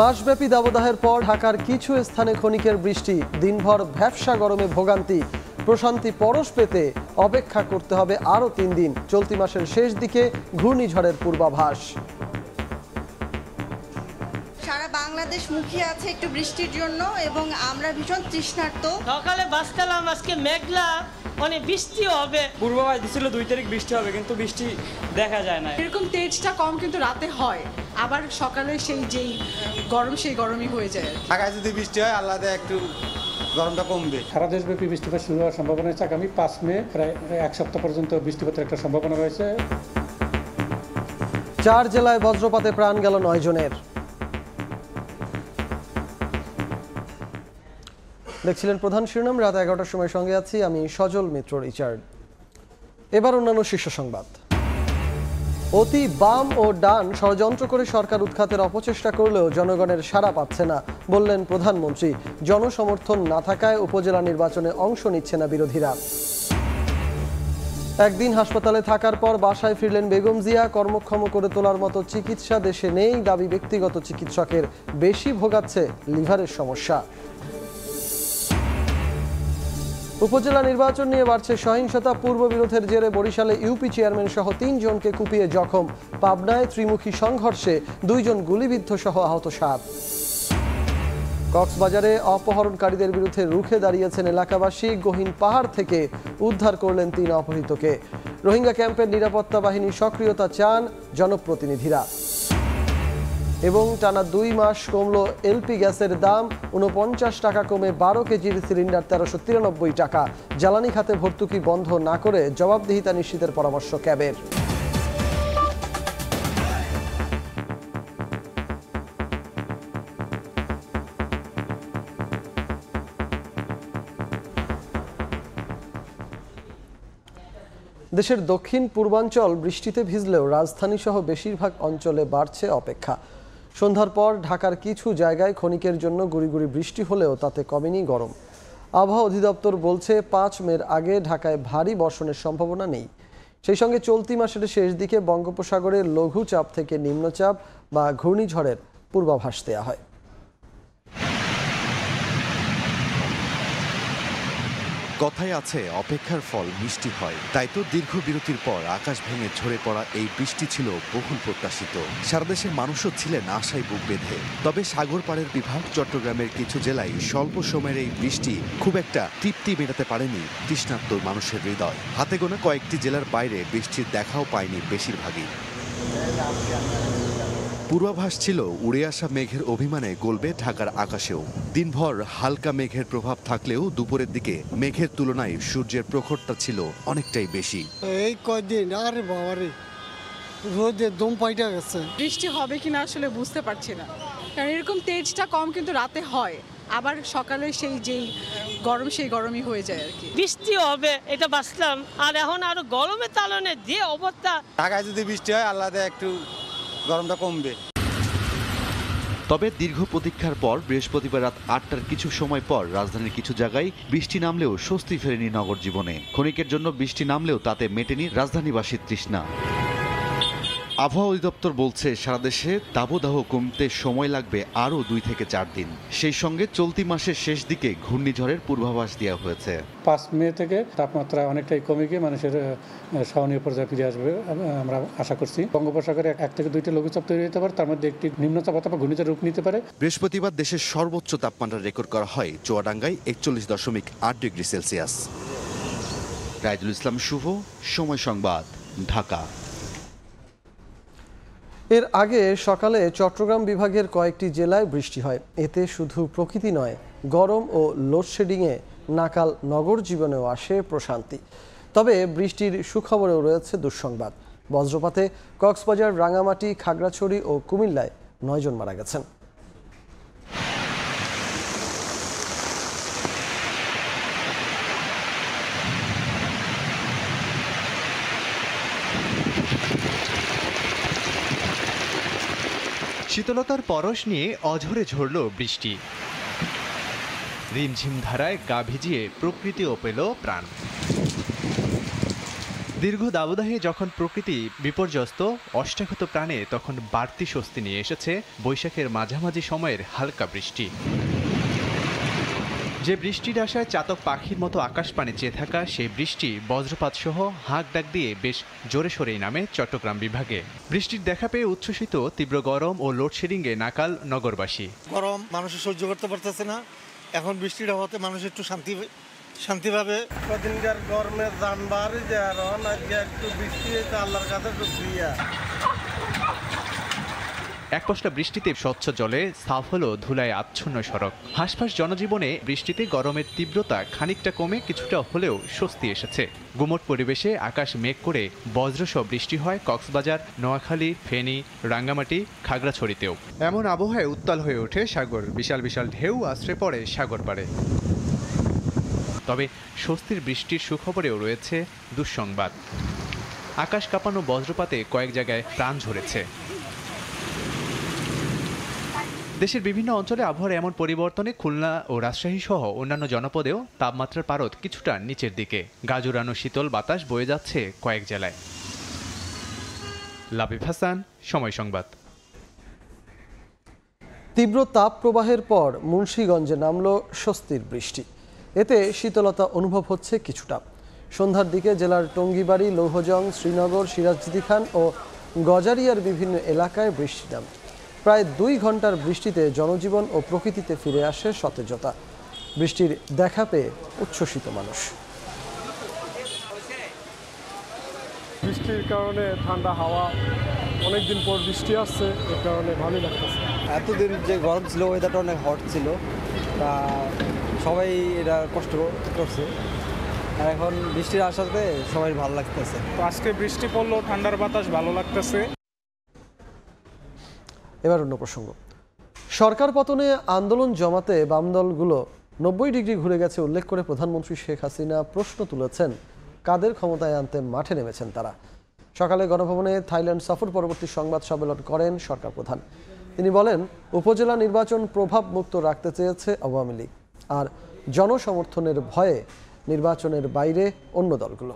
মাসব্যাপী দাবদাহের পর ঢাকার কিছু স্থানে ক্ষণিকের বৃষ্টি দিনভর ভ্যাবসা গরমে ভোগান্তি প্রশান্তি পরশ পেতে অপেক্ষা করতে হবে আরও তিন দিন চলতি মাসের শেষ দিকে ঘূর্ণিঝড়ের পূর্বাভাস সারা বাংলাদেশ মুখিয়ে আছে একটু বৃষ্টির জন্য এবং আমরা ভীষণ তৃষ্ণার্ত সকালে বাসতালাম আজকে মেঘলা মানে বৃষ্টি হবে পূর্বাভাস দিছিল দুই তারিখ বৃষ্টি হবে কিন্তু বৃষ্টি দেখা যায় না এরকম তেজটা কম কিন্তু রাতে হয় আবার সকালে সেই যেই গরম সেই গরমই হয়ে যায় ঢাকায় যদি বৃষ্টি হয় আলাদা একটু গরমটা কমবে সারা দেশব্যাপী বৃষ্টিপাত শুরু হওয়ার সম্ভাবনা হয়েছে আগামী পাঁচ মে প্রায় এক সপ্তাহ পর্যন্ত বৃষ্টিপাতের একটা সম্ভাবনা রয়েছে চার জেলায় বজ্রপাতে প্রাণ গেল নয় জনের দেখছিলেন প্রধান শিরোনাম রাত এগারোটার সময় সঙ্গে আছি আমি সজল মিত্র রিচার্ড এবার অন্যান্য শীর্ষ সংবাদ অতি বাম ও ডান ষড়যন্ত্র করে সরকার উৎখাতের অপচেষ্টা করলেও জনগণের সাড়া পাচ্ছে না বললেন প্রধানমন্ত্রী জনসমর্থন না থাকায় উপজেলা নির্বাচনে অংশ নিচ্ছে না বিরোধীরা একদিন হাসপাতালে থাকার পর বাসায় ফিরলেন বেগম জিয়া কর্মক্ষম করে তোলার মতো চিকিৎসা দেশে নেই দাবি ব্যক্তিগত চিকিৎসকের বেশি ভোগাচ্ছে লিভারের সমস্যা উপজেলা নির্বাচন নিয়ে বাড়ছে সহিংসতা পূর্ব বিরোধের জেরে বরিশালে ইউপি চেয়ারম্যান সহ তিনজনকে কুপিয়ে জখম পাবনায় ত্রিমুখী সংঘর্ষে দুইজন গুলিবিদ্ধ সহ আহত সাত কক্সবাজারে অপহরণকারীদের বিরুদ্ধে রুখে দাঁড়িয়েছেন এলাকাবাসী গহীন পাহাড় থেকে উদ্ধার করলেন তিন অপহৃতকে রোহিঙ্গা ক্যাম্পের নিরাপত্তা বাহিনীর সক্রিয়তা চান জনপ্রতিনিধিরা এবং টানা দুই মাস কমল এলপি গ্যাসের দাম উনপঞ্চাশ টাকা কমে বারো কেজির সিলিন্ডার তেরোশো তিরানব্বই টাকা জ্বালানি খাতে ভর্তুকি বন্ধ না করে জবাবদিহিতা নিশ্চিতের পরামর্শ ক্যাবের দেশের দক্ষিণ পূর্বাঞ্চল বৃষ্টিতে ভিজলেও রাজধানীসহ বেশিরভাগ অঞ্চলে বাড়ছে অপেক্ষা সন্ধ্যার পর ঢাকার কিছু জায়গায় ক্ষণিকের জন্য গুড়িগুড়ি বৃষ্টি হলেও তাতে কমেনি গরম আবহাওয়া অধিদপ্তর বলছে পাঁচ মের আগে ঢাকায় ভারী বর্ষণের সম্ভাবনা নেই সেই সঙ্গে চলতি মাসের শেষ দিকে বঙ্গোপসাগরে লঘুচাপ থেকে নিম্নচাপ বা ঘূর্ণিঝড়ের পূর্বাভাস দেওয়া হয় কথায় আছে অপেক্ষার ফল মিষ্টি হয় তাই তো দীর্ঘ বিরতির পর আকাশ ভেঙে ঝরে পড়া এই বৃষ্টি ছিল বহুল প্রত্যাশিত সারা দেশের মানুষও ছিলেন আশায় বুক বেঁধে তবে সাগর পাড়ের বিভাগ চট্টগ্রামের কিছু জেলায় স্বল্প সময়ের এই বৃষ্টি খুব একটা তৃপ্তি মেটাতে পারেনি তৃষ্ণার্ত মানুষের হৃদয় হাতে গোনা কয়েকটি জেলার বাইরে বৃষ্টির দেখাও পায়নি বেশিরভাগই পূর্বাভাস ছিল উড়ে আসা মেঘের অভিমানে গলবে ঢাকার আকাশেও দিনভর হালকা মেঘের প্রভাব থাকলেও দুপুরের দিকে মেঘের তুলনায় সূর্যের প্রখরটা ছিল অনেকটাই বেশি এই কয়দিন আরে বাবারে রোদে দম পাইটা গেছে বৃষ্টি হবে কিনা আসলে বুঝতে পারছি না কারণ এরকম তেজটা কম কিন্তু রাতে হয় আবার সকালে সেই যেই গরম সেই গরমই হয়ে যায় আর কি বৃষ্টি হবে এটা বাঁচলাম আর এখন আরো গরমের তালনে যে অবস্থা ঢাকায় যদি বৃষ্টি হয় আল্লাহ একটু গরমটা কমবে তবে দীর্ঘ প্রতীক্ষার পর বৃহস্পতিবার রাত আটটার কিছু সময় পর রাজধানীর কিছু জায়গায় বৃষ্টি নামলেও স্বস্তি ফেরেনি নগর জীবনে ক্ষণিকের জন্য বৃষ্টি নামলেও তাতে মেটেনি রাজধানীবাসীর তৃষ্ণা আবহাওয়া অধিদপ্তর বলছে সারা দেশে দাবদাহ কমতে সময় লাগবে আরও দুই থেকে চার দিন সেই সঙ্গে চলতি মাসের শেষ দিকে ঘূর্ণিঝড়ের পূর্বাভাস দেওয়া হয়েছে পাঁচ মে থেকে তাপমাত্রা অনেকটাই কমে গিয়ে মানুষের সহনীয় পর্যায়ে ফিরে আসবে আমরা আশা করছি বঙ্গোপসাগরে এক থেকে দুইটা লঘুচাপ তৈরি হতে পারে তার মধ্যে একটি নিম্নচাপ অথবা ঘূর্ণিঝড় রূপ নিতে পারে বৃহস্পতিবার দেশের সর্বোচ্চ তাপমাত্রা রেকর্ড করা হয় চুয়াডাঙ্গায় একচল্লিশ দশমিক আট ডিগ্রি সেলসিয়াস রাইজুল ইসলাম শুভ সময় সংবাদ ঢাকা এর আগে সকালে চট্টগ্রাম বিভাগের কয়েকটি জেলায় বৃষ্টি হয় এতে শুধু প্রকৃতি নয় গরম ও লোডশেডিংয়ে নাকাল নগর জীবনেও আসে প্রশান্তি তবে বৃষ্টির সুখবরেও রয়েছে দুঃসংবাদ বজ্রপাতে কক্সবাজার রাঙামাটি খাগড়াছড়ি ও কুমিল্লায় নয়জন মারা গেছেন শীতলতার পরশ নিয়ে অঝরে ঝরল বৃষ্টি রিমঝিম ধারায় গা ভিজিয়ে প্রকৃতিও পেল প্রাণ দীর্ঘ দাবদাহে যখন প্রকৃতি বিপর্যস্ত অষ্টাগত প্রাণে তখন বাড়তি স্বস্তি নিয়ে এসেছে বৈশাখের মাঝামাঝি সময়ের হালকা বৃষ্টি যে বৃষ্টির আশায় চাতক পাখির মতো আকাশ পানে চেয়ে থাকা সেই বৃষ্টি বজ্রপাত সহ হাঁক ডাক দিয়ে বেশ জোরে সরেই নামে চট্টগ্রাম বিভাগে বৃষ্টির দেখা পেয়ে উচ্ছ্বসিত তীব্র গরম ও লোডশেডিংয়ে নাকাল নগরবাসী গরম মানুষ সহ্য করতে পারতেছে না এখন বৃষ্টিটা হতে মানুষ একটু শান্তি শান্তিভাবে কদিনকার যানবার যে আর একটু বৃষ্টি আল্লাহর কাছে এক পশলা বৃষ্টিতে স্বচ্ছ জলে সাফ হলো ধুলায় আচ্ছন্ন সড়ক হাসপাস জনজীবনে বৃষ্টিতে গরমের তীব্রতা খানিকটা কমে কিছুটা হলেও স্বস্তি এসেছে গুমট পরিবেশে আকাশ মেঘ করে বজ্রসহ বৃষ্টি হয় কক্সবাজার নোয়াখালী ফেনী রাঙ্গামাটি খাগড়াছড়িতেও এমন আবহাওয়ায় উত্তাল হয়ে ওঠে সাগর বিশাল বিশাল ঢেউ আশ্রে পড়ে সাগর পাড়ে তবে স্বস্তির বৃষ্টির সুখবরেও রয়েছে দুঃসংবাদ আকাশ কাঁপানো বজ্রপাতে কয়েক জায়গায় প্রাণ ঝরেছে দেশের বিভিন্ন অঞ্চলে আবহাওয়ার এমন পরিবর্তনে খুলনা ও রাজশাহী সহ অন্যান্য জনপদেও তাপমাত্রার পারদ কিছুটা নিচের দিকে গাজুরানো শীতল বাতাস বয়ে যাচ্ছে কয়েক জেলায় লাবিব হাসান সময় সংবাদ তীব্র তাপ প্রবাহের পর মুন্সীগঞ্জে নামল স্বস্তির বৃষ্টি এতে শীতলতা অনুভব হচ্ছে কিছুটা সন্ধ্যার দিকে জেলার টঙ্গিবাড়ি লৌহজং শ্রীনগর সিরাজদি খান ও গজারিয়ার বিভিন্ন এলাকায় বৃষ্টি নামে প্রায় দুই ঘন্টার বৃষ্টিতে জনজীবন ও প্রকৃতিতে ফিরে আসে সতেজতা বৃষ্টির দেখা পেয়ে উচ্ছ্বসিত মানুষ বৃষ্টির কারণে ঠান্ডা হাওয়া অনেকদিন পর বৃষ্টি আসছে এর কারণে ভালোই লাগতেছে এতদিন যে গরম ছিল ওয়েদারটা অনেক হট ছিল তা সবাই এটা কষ্ট করছে আর এখন বৃষ্টির আসাতে সবাই ভালো লাগতেছে আজকে বৃষ্টি পড়লো ঠান্ডার বাতাস ভালো লাগতেছে এবার অন্য প্রসঙ্গ সরকার পতনে আন্দোলন জমাতে বাম দলগুলো নব্বই ডিগ্রি ঘুরে গেছে উল্লেখ করে প্রধানমন্ত্রী শেখ হাসিনা প্রশ্ন তুলেছেন কাদের ক্ষমতায় আনতে মাঠে নেমেছেন তারা সকালে গণভবনে থাইল্যান্ড সফর পরবর্তী সংবাদ সম্মেলন করেন সরকার প্রধান তিনি বলেন উপজেলা নির্বাচন প্রভাব মুক্ত রাখতে চেয়েছে আওয়ামী লীগ আর জনসমর্থনের ভয়ে নির্বাচনের বাইরে অন্য দলগুলো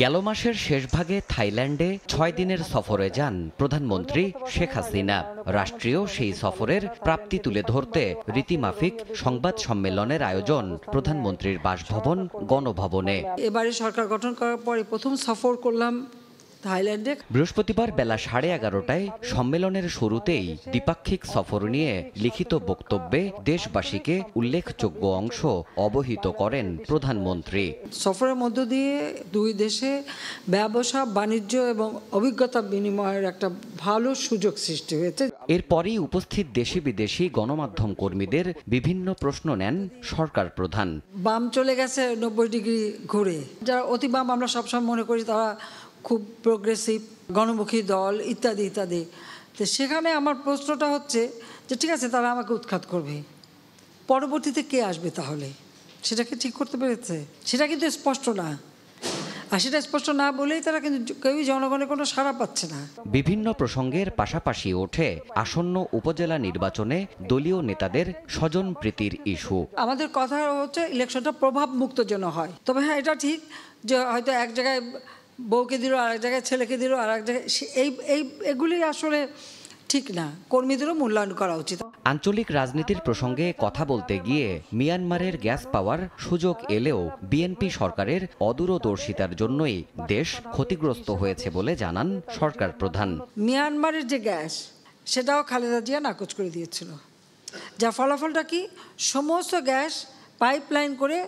গেল মাসের শেষভাগে থাইল্যান্ডে ছয় দিনের সফরে যান প্রধানমন্ত্রী শেখ হাসিনা রাষ্ট্রীয় সেই সফরের প্রাপ্তি তুলে ধরতে রীতিমাফিক সংবাদ সম্মেলনের আয়োজন প্রধানমন্ত্রীর বাসভবন গণভবনে এবারে সরকার গঠন করার পরে প্রথম সফর করলাম থাইল্যান্ডে বৃহস্পতিবার বেলা সাড়ে এগারোটায় সম্মেলনের শুরুতেই দ্বিপাক্ষিক সফর নিয়ে লিখিত বক্তব্যে দেশবাসীকে উল্লেখযোগ্য অংশ অবহিত করেন প্রধানমন্ত্রী সফরের মধ্য দিয়ে দুই দেশে ব্যবসা বাণিজ্য এবং অভিজ্ঞতা বিনিময়ের একটা ভালো সুযোগ সৃষ্টি হয়েছে এরপরই উপস্থিত দেশি বিদেশি গণমাধ্যম কর্মীদের বিভিন্ন প্রশ্ন নেন সরকার প্রধান বাম চলে গেছে নব্বই ডিগ্রি ঘুরে যারা অতি বাম আমরা সবসময় মনে করি তারা খুব প্রোগ্রেসিভ গণমুখী দল ইত্যাদি ইত্যাদি তো সেখানে আমার প্রশ্নটা হচ্ছে যে ঠিক আছে তারা আমাকে উৎখাত করবে পরবর্তীতে কে আসবে তাহলে সেটাকে ঠিক করতে পেরেছে সেটা কিন্তু স্পষ্ট না আর সেটা স্পষ্ট না বলেই তারা কিন্তু কেউই জনগণের কোনো সাড়া পাচ্ছে না বিভিন্ন প্রসঙ্গের পাশাপাশি ওঠে আসন্ন উপজেলা নির্বাচনে দলীয় নেতাদের স্বজন প্রীতির ইস্যু আমাদের কথা হচ্ছে ইলেকশনটা প্রভাব মুক্ত যেন হয় তবে হ্যাঁ এটা ঠিক যে হয়তো এক জায়গায় বউকে দিল আর এক জায়গায় ছেলেকে দিল আর এক জায়গায় এই এই এগুলি আসলে ঠিক না কর্মীদেরও মূল্যায়ন করা উচিত আঞ্চলিক রাজনীতির প্রসঙ্গে কথা বলতে গিয়ে মিয়ানমারের গ্যাস পাওয়ার সুযোগ এলেও বিএনপি সরকারের অদূরদর্শিতার জন্যই দেশ ক্ষতিগ্রস্ত হয়েছে বলে জানান সরকার প্রধান মিয়ানমারের যে গ্যাস সেটাও খালেদা জিয়া নাকচ করে দিয়েছিল যা ফলাফলটা কি সমস্ত গ্যাস পাইপলাইন করে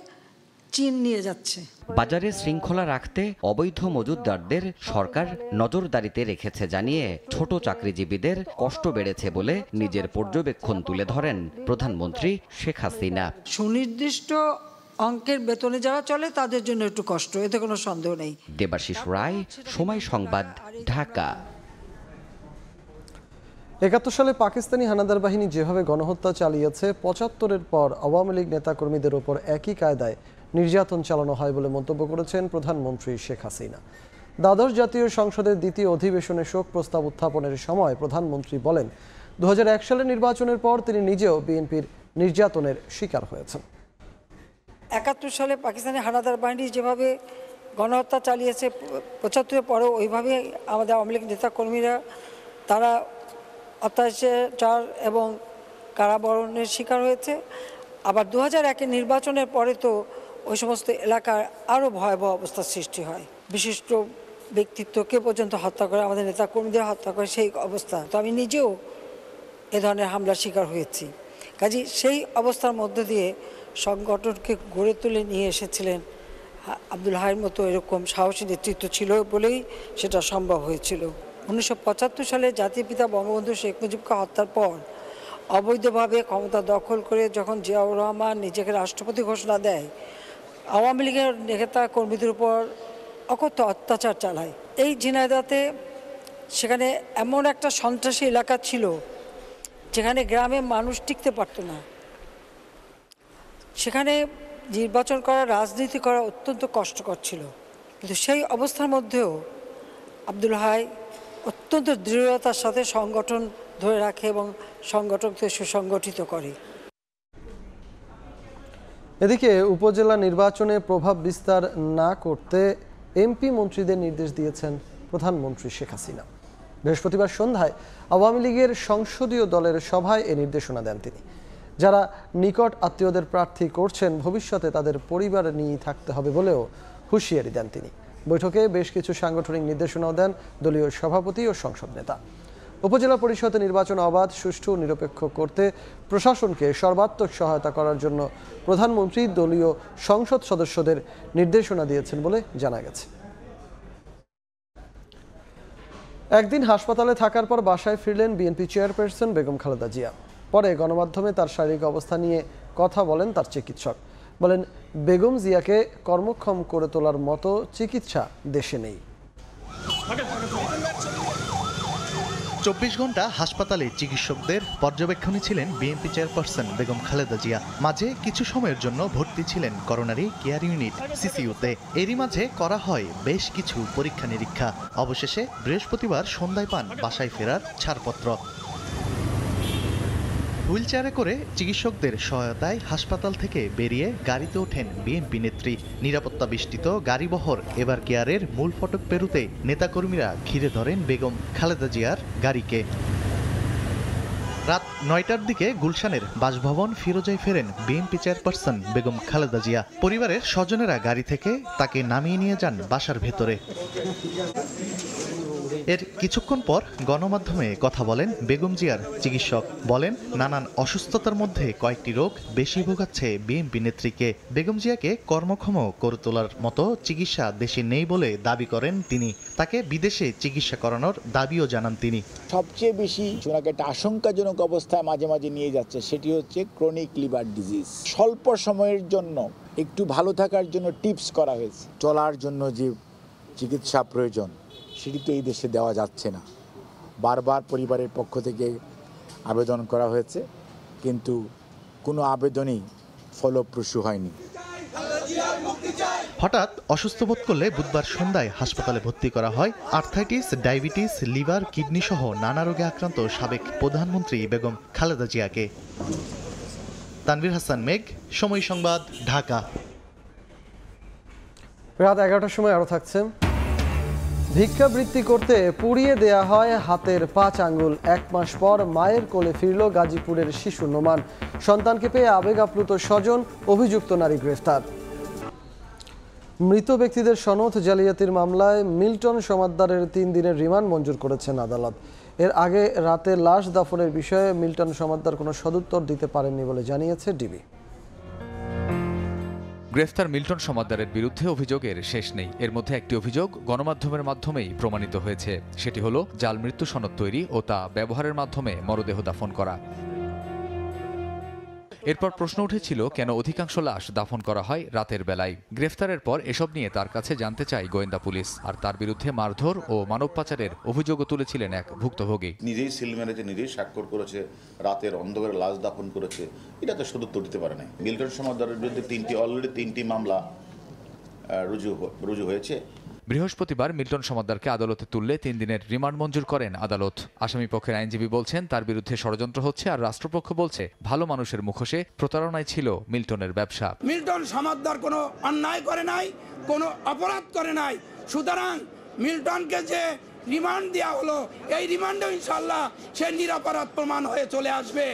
চীন নিয়ে যাচ্ছে বাজারে শৃঙ্খলা রাখতে অবৈধ মজুদদারদের সরকার নজরদারিতে রেখেছে জানিয়ে ছোট চাকরিজীবীদের কষ্ট বেড়েছে বলে নিজের পর্যবেক্ষণ তুলে ধরেন প্রধানমন্ত্রী শেখ হাসিনা সুনির্দিষ্ট অঙ্কের বেতনে যারা চলে তাদের জন্য একটু কষ্ট এতে কোনো সন্দেহ নেই দেবাশিস রায় সময় সংবাদ ঢাকা একাত্তর সালে পাকিস্তানি হানাদার বাহিনী যেভাবে গণহত্যা চালিয়েছে পঁচাত্তরের পর আওয়ামী লীগ নেতাকর্মীদের ওপর একই কায়দায় নির্যাতন চালানো হয় বলে মন্তব্য করেছেন প্রধানমন্ত্রী শেখ হাসিনা দ্বাদশ জাতীয় সংসদের দ্বিতীয় অধিবেশনে শোক প্রস্তাব উত্থাপনের সময় প্রধানমন্ত্রী বলেন দু সালের নির্বাচনের পর তিনি নিজেও বিএনপির নির্যাতনের শিকার হয়েছেন একাত্তর সালে পাকিস্তানি হানাদার বাহিনী যেভাবে গণহত্যা চালিয়েছে পঁচাত্তরের পরেও ওইভাবে আমাদের আওয়ামী লীগ নেতাকর্মীরা তারা অত্যাচার এবং কারাবরণের শিকার হয়েছে আবার দু হাজার একের নির্বাচনের পরে তো ওই সমস্ত এলাকার আরও ভয়াবহ অবস্থার সৃষ্টি হয় বিশিষ্ট ব্যক্তিত্বকে পর্যন্ত হত্যা করে আমাদের নেতা কর্মীদের হত্যা করে সেই অবস্থা তো আমি নিজেও এ ধরনের হামলার শিকার হয়েছি কাজী সেই অবস্থার মধ্য দিয়ে সংগঠনকে গড়ে তুলে নিয়ে এসেছিলেন আব্দুল হাইয়ের মতো এরকম সাহসী নেতৃত্ব ছিল বলেই সেটা সম্ভব হয়েছিল উনিশশো সালে জাতির পিতা বঙ্গবন্ধু শেখ মুজিবকে হত্যার পর অবৈধভাবে ক্ষমতা দখল করে যখন জিয়াউর রহমান নিজেকে রাষ্ট্রপতি ঘোষণা দেয় আওয়ামী লীগের নেতা কর্মীদের উপর অকথ্য অত্যাচার চালায় এই ঝিনাইদাতে সেখানে এমন একটা সন্ত্রাসী এলাকা ছিল যেখানে গ্রামে মানুষ টিকতে পারত না সেখানে নির্বাচন করা রাজনীতি করা অত্যন্ত কষ্টকর ছিল কিন্তু সেই অবস্থার মধ্যেও আব্দুল হাই অত্যন্ত দৃঢ়তার সাথে সংগঠন ধরে রাখে এবং সংগঠনকে সুসংগঠিত করে এদিকে উপজেলা নির্বাচনে প্রভাব বিস্তার না করতে এমপি মন্ত্রীদের নির্দেশ দিয়েছেন প্রধানমন্ত্রী শেখ হাসিনা বৃহস্পতিবার সন্ধ্যায় আওয়ামী লীগের সংসদীয় দলের সভায় এ নির্দেশনা দেন তিনি যারা নিকট আত্মীয়দের প্রার্থী করছেন ভবিষ্যতে তাদের পরিবার নিয়ে থাকতে হবে বলেও হুঁশিয়ারি দেন তিনি বৈঠকে বেশ কিছু সাংগঠনিক নির্দেশনাও দেন দলীয় সভাপতি ও সংসদ নেতা উপজেলা পরিষদে নির্বাচন অবাধ সুষ্ঠু নিরপেক্ষ করতে প্রশাসনকে সর্বাত্মক সহায়তা করার জন্য প্রধানমন্ত্রী দলীয় সংসদ সদস্যদের নির্দেশনা দিয়েছেন বলে জানা গেছে একদিন হাসপাতালে থাকার পর বাসায় ফিরলেন বিএনপি চেয়ারপারসন বেগম খালেদা জিয়া পরে গণমাধ্যমে তার শারীরিক অবস্থা নিয়ে কথা বলেন তার চিকিৎসক বলেন বেগম জিয়াকে কর্মক্ষম করে তোলার মতো চিকিৎসা দেশে নেই চব্বিশ ঘন্টা হাসপাতালে চিকিৎসকদের পর্যবেক্ষণে ছিলেন বিএনপি চেয়ারপারসন বেগম খালেদা জিয়া মাঝে কিছু সময়ের জন্য ভর্তি ছিলেন করোনারি কেয়ার ইউনিট সিসিউতে এরই মাঝে করা হয় বেশ কিছু পরীক্ষা নিরীক্ষা অবশেষে বৃহস্পতিবার সন্ধ্যায় পান বাসায় ফেরার ছাড়পত্র হুইল চেয়ারে করে চিকিৎসকদের সহায়তায় হাসপাতাল থেকে বেরিয়ে গাড়িতে ওঠেন বিএনপি নেত্রী নিরাপত্তা বেষ্টিত গাড়িবহর এবার কেয়ারের মূল ফটক পেরুতে নেতাকর্মীরা ঘিরে ধরেন বেগম খালেদা জিয়ার গাড়িকে রাত নয়টার দিকে গুলশানের বাসভবন ফিরোজায় ফেরেন বিএনপি চেয়ারপারসন বেগম খালেদা জিয়া পরিবারের স্বজনেরা গাড়ি থেকে তাকে নামিয়ে নিয়ে যান বাসার ভেতরে এর কিছুক্ষণ পর গণমাধ্যমে কথা বলেন বেগম জিয়ার চিকিৎসক বলেন নানান অসুস্থতার মধ্যে কয়েকটি রোগ বেশি ভোগাচ্ছে বিএমপি নেত্রীকে বেগম জিয়াকে কর্মক্ষম করে তোলার মতো চিকিৎসা দেশে নেই বলে দাবি করেন তিনি তাকে বিদেশে চিকিৎসা করানোর দাবিও জানান তিনি সবচেয়ে বেশি একটা আশঙ্কাজনক অবস্থায় মাঝে মাঝে নিয়ে যাচ্ছে সেটি হচ্ছে ক্রনিক লিভার ডিজিজ স্বল্প সময়ের জন্য একটু ভালো থাকার জন্য টিপস করা হয়েছে চলার জন্য যে চিকিৎসা প্রয়োজন সেটি তো এই দেশে দেওয়া যাচ্ছে না বারবার পরিবারের পক্ষ থেকে আবেদন করা হয়েছে কিন্তু কোনো আবেদনই ফলপ্রসূ হয়নি হঠাৎ অসুস্থ বোধ করলে বুধবার সন্ধ্যায় হাসপাতালে ভর্তি করা হয় আর্থাইটিস ডায়াবেটিস লিভার কিডনি সহ নানা রোগে আক্রান্ত সাবেক প্রধানমন্ত্রী বেগম খালেদা জিয়াকে তানভীর হাসান মেঘ সময় সংবাদ ঢাকা রাত এগারোটার সময় আরও থাকছেন ভিক্ষাবৃত্তি করতে পুড়িয়ে দেয়া হয় হাতের পাঁচ আঙ্গুল এক মাস পর মায়ের কোলে ফিরল গাজীপুরের শিশু নোমান সন্তানকে পেয়ে আবেগ আপ্লুত স্বজন অভিযুক্ত নারী গ্রেফতার মৃত ব্যক্তিদের সনদ জালিয়াতির মামলায় মিল্টন সমাদ্দারের তিন দিনের রিমান্ড মঞ্জুর করেছেন আদালত এর আগে রাতে লাশ দাফনের বিষয়ে মিল্টন সমাদ্দার কোনো সদুত্তর দিতে পারেননি বলে জানিয়েছে ডিবি গ্রেফতার মিল্টন সমাদ্দারের বিরুদ্ধে অভিযোগের শেষ নেই এর মধ্যে একটি অভিযোগ গণমাধ্যমের মাধ্যমেই প্রমাণিত হয়েছে সেটি হলো জাল মৃত্যু সনদ তৈরি ও তা ব্যবহারের মাধ্যমে মরদেহ দাফন করা এরপর প্রশ্ন উঠেছিল কেন অধিকাংশ লাশ দাফন করা হয় রাতের বেলায় গ্রেফতারের পর এসব নিয়ে তার কাছে জানতে চায় গোয়েন্দা পুলিশ আর তার বিরুদ্ধে মারধর ও মানব পাচারের অভিযোগও তুলেছিলেন এক ভুক্তভোগী নিজেই সিল মেরেছে নিজেই স্বাক্ষর করেছে রাতের অন্ধকারে লাশ দাফন করেছে এটা তো শুধু তুলতে পারে না মিল্টন সমাজের বিরুদ্ধে তিনটি অলরেডি তিনটি মামলা রুজু রুজু হয়েছে বৃহস্পতিবার মিল্টন সমাদ্দারকে আদালতে তুললে তিন দিনের রিমান্ড মঞ্জুর করেন আদালত আসামি পক্ষের আইনজীবী বলছেন তার বিরুদ্ধে ষড়যন্ত্র হচ্ছে আর রাষ্ট্রপক্ষ বলছে ভালো মানুষের মুখোশে প্রতারণায় ছিল মিল্টনের ব্যবসা মিল্টন সমাদ্দার কোনো অন্যায় করে নাই কোনো অপরাধ করে নাই সুতরাং মিল্টনকে যে রিমান্ড দেওয়া হলো এই রিমান্ডও ইনশাল্লাহ সে নিরাপরাধ প্রমাণ হয়ে চলে আসবে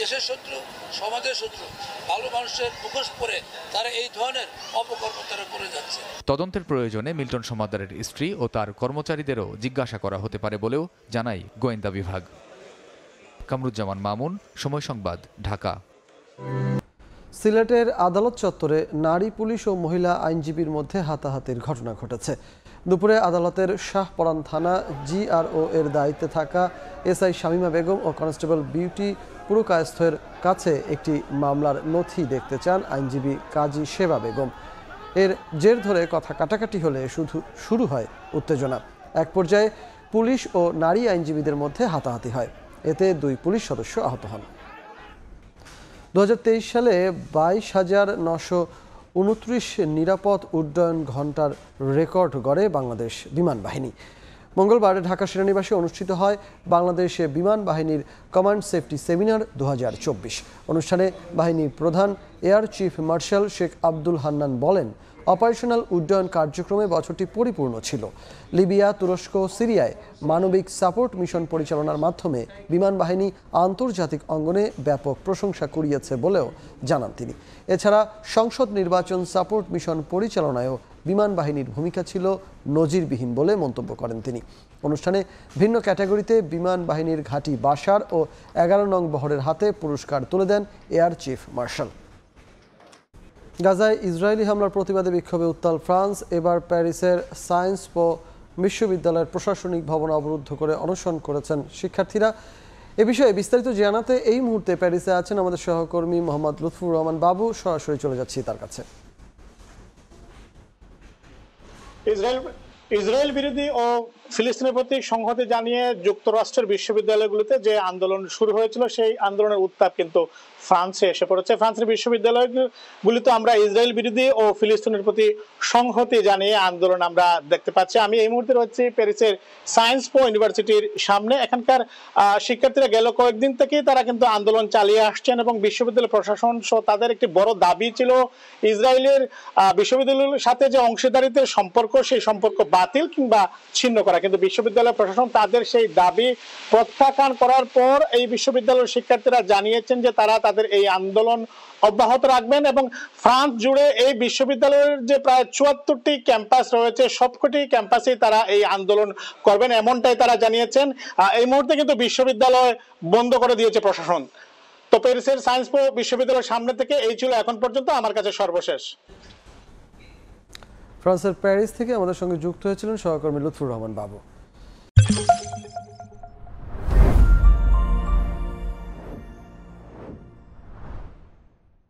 দেশের শত্রু সমাজের শত্রু ভালো মানুষের মুখোশ পরে তারা এই ধরনের অপকর্ম তারা করে যাচ্ছে তদন্তের প্রয়োজনে মিল্টন সমাদারের স্ত্রী ও তার কর্মচারীদেরও জিজ্ঞাসা করা হতে পারে বলেও জানাই গোয়েন্দা বিভাগ কামরুজ্জামান মামুন সময় সংবাদ ঢাকা সিলেটের আদালত চত্বরে নারী পুলিশ ও মহিলা আইনজীবীর মধ্যে হাতাহাতির ঘটনা ঘটেছে দুপুরে আদালতের শাহপরান থানা জিআরও এর দায়িত্বে থাকা এসআই শামিমা বেগম ও কনস্টেবল বিউটি পুরকায়স্থের কাছে একটি মামলার নথি দেখতে চান আইনজীবী কাজী সেবা বেগম এর জের ধরে কথা কাটাকাটি হলে শুধু শুরু হয় উত্তেজনা এক পর্যায়ে পুলিশ ও নারী আইনজীবীদের মধ্যে হাতাহাতি হয় এতে দুই পুলিশ সদস্য আহত হন দু সালে বাইশ হাজার নশো উনত্রিশ নিরাপদ উড্ডয়ন ঘন্টার রেকর্ড গড়ে বাংলাদেশ বিমান বাহিনী মঙ্গলবার ঢাকা সেনানিবাসে অনুষ্ঠিত হয় বাংলাদেশে বিমান বাহিনীর কমান্ড সেফটি সেমিনার দু অনুষ্ঠানে বাহিনীর প্রধান air chief marshal Sheikh Abdul Hannan বলেন অপারেশনাল উড্ডয়ন কার্যক্রমে বছরটি পরিপূর্ণ ছিল লিবিয়া তুরস্ক সিরিয়ায় মানবিক সাপোর্ট মিশন পরিচালনার মাধ্যমে বিমান বাহিনী আন্তর্জাতিক অঙ্গনে ব্যাপক প্রশংসা কুড়িয়েছে বলেও জানান তিনি এছাড়া সংসদ নির্বাচন সাপোর্ট মিশন পরিচালনায়ও বিমান বাহিনীর ভূমিকা ছিল নজিরবিহীন বলে মন্তব্য করেন তিনি অনুষ্ঠানে ভিন্ন ক্যাটাগরিতে বিমান বাহিনীর ঘাঁটি বাসার ও এগারো নং বহরের হাতে পুরস্কার তুলে দেন এয়ার চিফ মার্শাল গাজায় ইসরায়েলি হামলার প্রতিবাদে বিক্ষোভে উত্তাল ফ্রান্স এবার প্যারিসের সায়েন্স পো বিশ্ববিদ্যালয়ের প্রশাসনিক ভবন অবরুদ্ধ করে অনশন করেছেন শিক্ষার্থীরা এ বিষয়ে বিস্তারিত জানাতে এই মুহূর্তে প্যারিসে আছেন আমাদের সহকর্মী মোহাম্মদ লুৎফুর রহমান বাবু সরাসরি চলে যাচ্ছি তার কাছে ইসরায়েল ইসরায়েল বিরোধী ও ফিলিস্তিনের প্রতি সংহতি জানিয়ে যুক্তরাষ্ট্রের বিশ্ববিদ্যালয়গুলোতে যে আন্দোলন শুরু হয়েছিল সেই আন্দোলনের উত্তাপ কিন্তু ফ্রান্সে এসে পড়েছে ফ্রান্সের বিশ্ববিদ্যালয়গুলিতে আমরা ইসরায়েল বিরোধী ও ফিলিস্তিনের প্রতি সংহতি জানিয়ে আন্দোলন আমরা দেখতে পাচ্ছি আমি এই মুহূর্তে রয়েছি প্যারিসের সায়েন্স পো ইউনিভার্সিটির সামনে এখানকার শিক্ষার্থীরা গেল কয়েকদিন থেকেই তারা কিন্তু আন্দোলন চালিয়ে আসছেন এবং বিশ্ববিদ্যালয় প্রশাসন সহ তাদের একটি বড় দাবি ছিল ইসরায়েলের বিশ্ববিদ্যালয়ের সাথে যে অংশীদারিত্বের সম্পর্ক সেই সম্পর্ক বাতিল কিংবা ছিন্ন করা না কিন্তু বিশ্ববিদ্যালয় প্রশাসন তাদের সেই দাবি প্রত্যাখ্যান করার পর এই বিশ্ববিদ্যালয়ের শিক্ষার্থীরা জানিয়েছেন যে তারা তাদের এই আন্দোলন অব্যাহত রাখবেন এবং ফ্রান্স জুড়ে এই বিশ্ববিদ্যালয়ের যে প্রায় চুয়াত্তরটি ক্যাম্পাস রয়েছে সবকটি ক্যাম্পাসেই তারা এই আন্দোলন করবেন এমনটাই তারা জানিয়েছেন এই মুহূর্তে কিন্তু বিশ্ববিদ্যালয় বন্ধ করে দিয়েছে প্রশাসন তো প্যারিসের সায়েন্স বিশ্ববিদ্যালয়ের সামনে থেকে এই ছিল এখন পর্যন্ত আমার কাছে সর্বশেষ ফ্রান্সের প্যারিস থেকে আমাদের সঙ্গে যুক্ত হয়েছিলেন সহকর্মী লুৎফুর রহমান বাবু